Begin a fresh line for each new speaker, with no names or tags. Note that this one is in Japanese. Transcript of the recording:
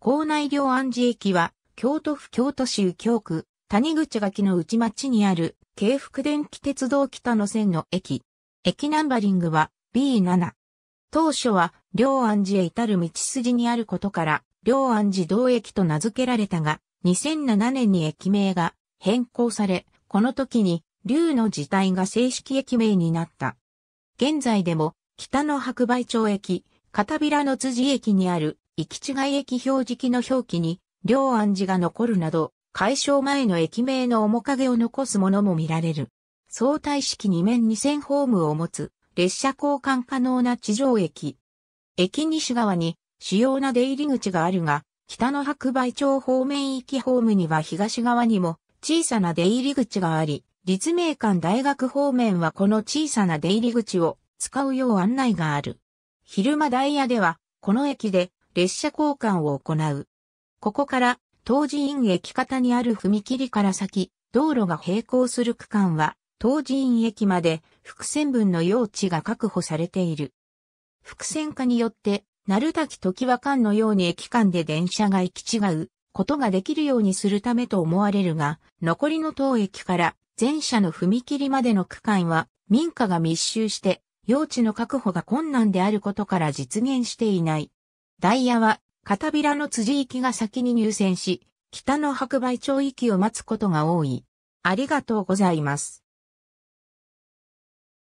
校内両安寺駅は、京都府京都市右京区、谷口垣の内町にある、京福電気鉄道北野線の駅。駅ナンバリングは B7。当初は、両安寺へ至る道筋にあることから、両安寺道駅と名付けられたが、2007年に駅名が変更され、この時に、龍の字体が正式駅名になった。現在でも、北の白梅町駅、片平の辻駅にある行き違い駅表示機の表記に、両暗示が残るなど、解消前の駅名の面影を残すものも見られる。相対式2面2線ホームを持つ、列車交換可能な地上駅。駅西側に主要な出入り口があるが、北の白梅町方面行きホームには東側にも小さな出入り口があり、立命館大学方面はこの小さな出入り口を使うよう案内がある。昼間ダイヤでは、この駅で列車交換を行う。ここから、東寺院駅方にある踏切から先、道路が並行する区間は、東寺院駅まで伏線分の用地が確保されている。伏線化によって、鳴滝時和間のように駅間で電車が行き違うことができるようにするためと思われるが、残りの当駅から前車の踏切までの区間は民家が密集して、用地の確保が困難であることから実現していない。ダイヤは、片平の辻行きが先に入選し、北の白梅町行きを待つことが多い。ありがとうございます。